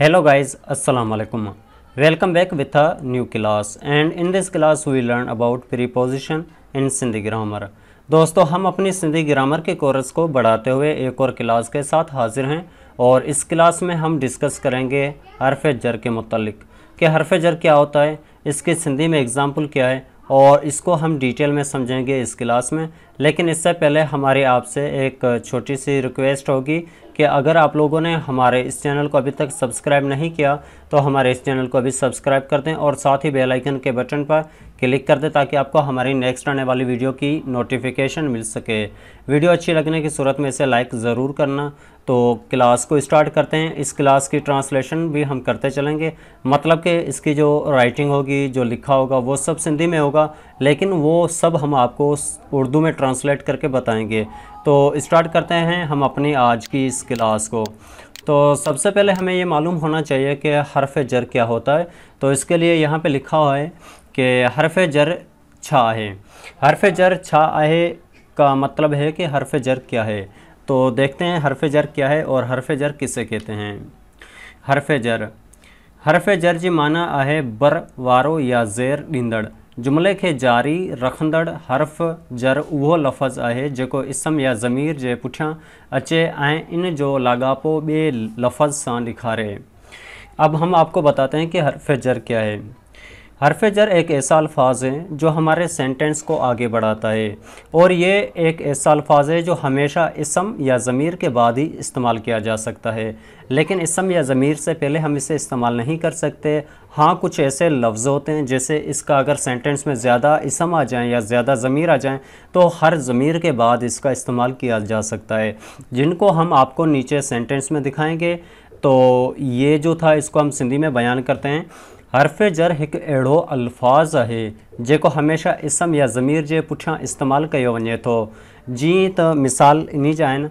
hello guys अस्सलाम वालेकुम welcome back with a new class and in this class we learn about preposition in Sindhi grammar दोस्तों हम अपनी Sindhi grammar के course को बढ़ाते हुए एक और क्लास के साथ हाजिर हैं और इस क्लास में हम डिस्कस करेंगे हरफ जर के मतलब कि हरफ जर क्या होता है इसकी सिंधी में एग्ज़ाम्पल क्या है और इसको हम डिटेल में समझेंगे इस क्लास में लेकिन इससे पहले हमारे आपसे एक छोटी सी रिक्वेस्ट होगी कि अगर आप लोगों ने हमारे इस चैनल को अभी तक सब्सक्राइब नहीं किया तो हमारे इस चैनल को अभी सब्सक्राइब कर दें और साथ ही बेलाइकन के बटन पर क्लिक कर दें ताकि आपको हमारी नेक्स्ट आने वाली वीडियो की नोटिफिकेशन मिल सके वीडियो अच्छी लगने की सूरत में इसे लाइक ज़रूर करना तो क्लास को स्टार्ट करते हैं इस क्लास की ट्रांसलेशन भी हम करते चलेंगे मतलब कि इसकी जो राइटिंग होगी जो लिखा होगा वो सब सिंधी में होगा लेकिन वो सब हम आपको उर्दू में ट्रांसलेट करके बताएंगे तो स्टार्ट करते हैं हम अपनी आज की इस क्लास को तो सबसे पहले हमें ये मालूम होना चाहिए कि हरफ जर क्या होता है तो इसके लिए यहाँ पे लिखा हुआ है कि हरफ जर छा है हरफ जर छा है का मतलब है कि हरफ जर क्या है तो देखते हैं हरफ जर क्या है और हरफ जर किसे कहते हैं हरफ जर हरफ जर जी माना आहे बर वारो या ज़ेर ॾींदड़ जुमले के जारी रखंदड़ हर्फ़ जर उहो लफ़्ज़ आहे जो इसम या ज़मीर के पुठियाँ अचे इन जो लागापो बे लफ़्ज़ से लिखारे अब हम आपको बताते हैं कि हर्फ जर क्या है हरफ जर एक ऐसा अल्फाज है जो हमारे सेंटेंस को आगे बढ़ाता है और ये एक ऐसा अल्फाज है जो हमेशा इसम या ज़मीर के बाद ही इस्तेमाल किया जा सकता है लेकिन इसम या ज़मीर से पहले हम इसे इस्तेमाल नहीं कर सकते हाँ कुछ ऐसे लफ्ज़ होते हैं जैसे इसका अगर सेंटेंस में ज़्यादा इसम आ जाए या ज़्यादा ज़मीर आ जाए तो हर ज़मीर के बाद इसका इस्तेमाल किया जा सकता है जिनको हम आपको नीचे सेंटेंस में दिखाएँगे तो ये जो था इसको हम सिंधी में बयान करते हैं हर्फ़ जर एक अड़ो अल्फाज है जो हमेशा इसम या ज़मीर के पुठियां इस्तेमाल किया वे तो जी त मिसाल इन जन आहिनि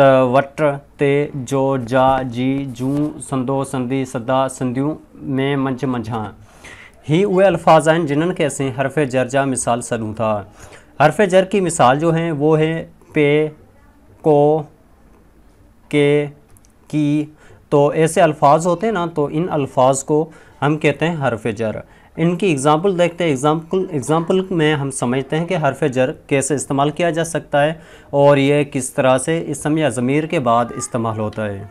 त वट्रे जो जा जी जू संदो संदी सदा संदियू में मंज मंझा ही उहे अल्फ़ आहिनि जिन्हनि खे असीं हर्फ़ जर जा मिसाल सदूँ था हर्फ़ जर की मिसाल जो है वो है पे को के की तो ऐसे अल्फाज होते हैं ना तो इन अल्फाज को हम कहते हैं हरफ जर इनकी एग्ज़ाम्पल देखते हैं एग्ज़ाम्पल एग्ज़ाम्पल में हम समझते हैं कि हरफ जर कैसे इस्तेमाल किया जा सकता है और ये किस तरह से इसम या ज़मीर के बाद इस्तेमाल होता है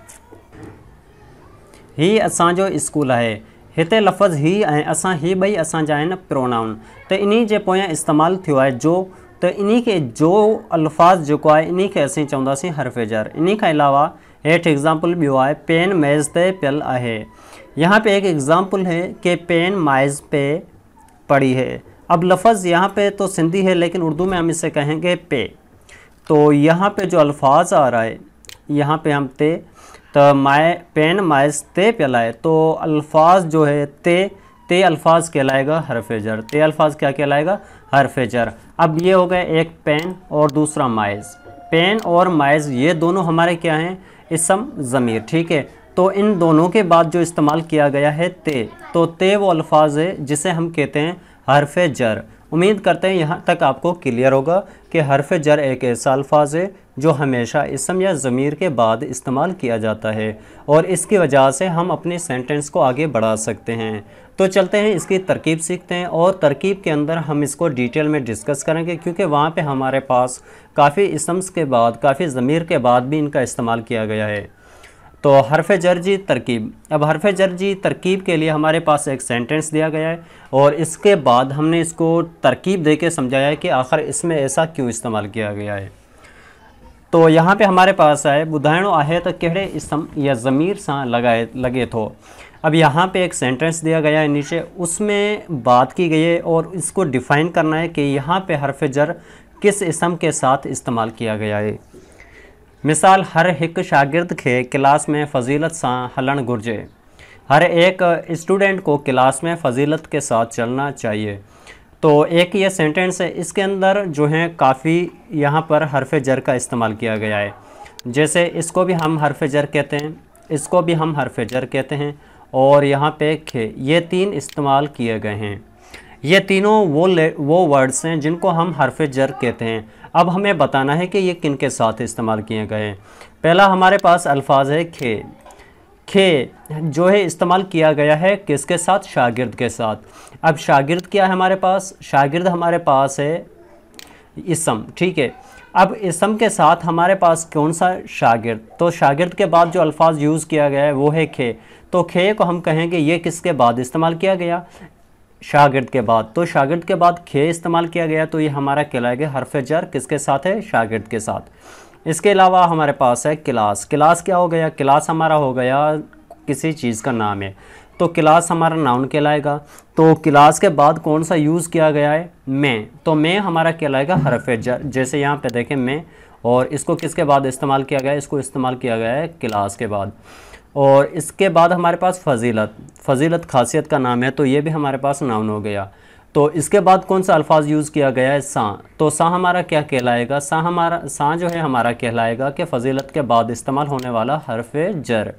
ही असांजो स्कूल है इतने लफ़्ज़ ही असा ही बई असा जहाँ प्रोनाउन तो इन्हीं के पोया इस्तेमाल थो है जो तो इन्हीं के जो अल्फाज जो है इन्हीं के असीं चवंदासीं हर्फ़ ज़र इन्हीं के अलावा हेठ एग्ज़ाम्पल बो है पेन मैज़ ते पियल है यहाँ पे एक एग्ज़ाम्पल है कि पेन माइज़ पे पड़ी है अब लफज यहाँ पे तो सिंधी है लेकिन उर्दू में हम इसे कहेंगे पे तो यहाँ पे जो अल्फाज आ रहा है यहाँ पे हम ते तो माए पेन माइस ते कहलाए तो अल्फाज जो है ते ते अल्फाज कहलाएगा हरफ जर ते अल्फाज क्या कहलाएगा हर फेजर अब ये हो गए एक पेन और दूसरा माइज पेन और माइज ये दोनों हमारे क्या हैं इसम ज़मीर ठीक है तो इन दोनों के बाद जो इस्तेमाल किया गया है ते तो ते वो अल्फाज है जिसे हम कहते हैं हरफ जर उम्मीद करते हैं यहाँ तक आपको क्लियर होगा कि हरफ जर एक ऐसा अल्फाज है जो हमेशा इसम या ज़मीर के बाद इस्तेमाल किया जाता है और इसकी वजह से हम अपने सेंटेंस को आगे बढ़ा सकते हैं तो चलते हैं इसकी तरकीब सीखते हैं और तरकीब के अंदर हम इसको डिटेल में डिस्कस करेंगे क्योंकि वहाँ पे हमारे पास काफ़ी इसम्स के बाद काफ़ी ज़मीर के बाद भी इनका इस्तेमाल किया गया है तो हरफ जर्जी तरकीब अब हरफ जर्जी तरकीब के लिए हमारे पास एक सेंटेंस दिया गया है और इसके बाद हमने इसको तरकीब दे के समझाया है कि आखिर इसमें ऐसा क्यों इस्तेमाल किया गया है तो यहाँ पे हमारे पास आए बुधायण आहे तो कहे इसम या ज़मीर सा लगाए लगे तो अब यहाँ पे एक सेंटेंस दिया गया है नीचे उसमें बात की गई है और इसको डिफ़ाइन करना है कि यहाँ पे हरफ जर किस इसम के साथ इस्तेमाल किया गया है मिसाल हर एक शागिर्द के क्लास में फजीलत से हलन घुर्जे हर एक स्टूडेंट को क्लास में फजीलत के साथ चलना चाहिए तो एक ये सेंटेंस है इसके अंदर जो है काफ़ी यहाँ पर हरफ जर का इस्तेमाल किया गया है जैसे इसको भी हम हरफ जर कहते हैं इसको भी हम हरफ जर कहते हैं और यहाँ पे खे ये तीन इस्तेमाल किए गए हैं ये तीनों वो वो वर्ड्स हैं जिनको हम हरफ जर कहते हैं अब हमें बताना है कि ये किन के साथ इस्तेमाल किए गए हैं पहला हमारे पास अल्फाज है खे खे जो है इस्तेमाल किया गया है किसके साथ शागिर्द के साथ अब शागिर्द क्या है हमारे पास शागिर्द हमारे पास है इसम ठीक है अब इसम के साथ हमारे पास कौन सा शागिर्द तो शागिर्द के बाद जो अल्फाज यूज़ किया गया है वो है खे तो खे को हम कहेंगे ये किसके बाद इस्तेमाल किया गया शागिर्द के बाद तो शागिर्द के बाद खे इस्तेमाल किया गया तो ये हमारा कहलाएगा हरफ जर किसके साथ है शागिर्द के साथ इसके अलावा हमारे पास है क्लास क्लास क्या हो गया क्लास हमारा हो गया किसी चीज़ का नाम है तो क्लास हमारा नाउन कहलाएगा तो क्लास के बाद कौन सा यूज़ किया गया है मैं तो मैं हमारा कहलाएगा हरफ जर जैसे यहाँ पे देखें मैं और इसको किसके बाद इस्तेमाल किया गया है इसको इस्तेमाल किया गया है क्लास के बाद और इसके बाद हमारे पास फजीलत फजीलत खासियत का नाम है तो ये भी हमारे पास नाउन हो गया तो इसके बाद कौन सा अल्फाज यूज़ किया गया है सा तो सा हमारा क्या कहलाएगा सा हमारा सा जो है हमारा कहलाएगा कि फजीलत के बाद इस्तेमाल होने वाला हरफ जर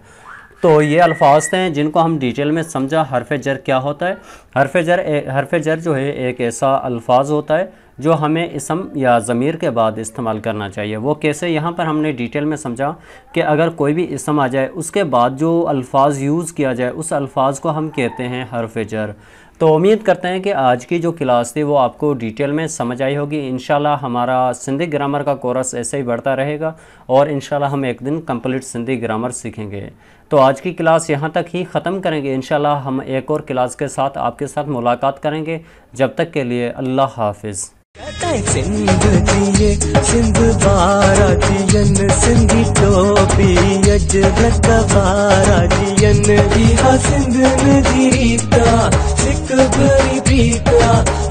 तो ये अल्फाज थे जिनको हम डिटेल में समझा हरफ जर क्या होता है हरफ जर हरफ जर जो है एक ऐसा अल्फाज होता है जो हमें इसम या ज़मीर के बाद इस्तेमाल करना चाहिए वो कैसे यहाँ पर हमने डिटेल में समझा कि अगर कोई भी इसम आ जाए उसके बाद जो अल्फाज यूज़ किया जाए उस अल्फाज को हम कहते हैं हरफ जर तो उम्मीद करते हैं कि आज की जो क्लास थी वो आपको डिटेल में समझ आई होगी इन हमारा सिंधी ग्रामर का कोर्स ऐसे ही बढ़ता रहेगा और इन हम एक दिन कम्प्लीट सिंधी ग्रामर सीखेंगे तो आज की क्लास यहाँ तक ही ख़त्म करेंगे इन हम एक और क्लास के साथ आपके साथ मुलाकात करेंगे जब तक के लिए अल्लाह हाफिज़ सिंध दिए सिंध बारा बारातियन सिंधी टोपी अजरक बारातियन इहा सिंध न जीता सिख भरी पीता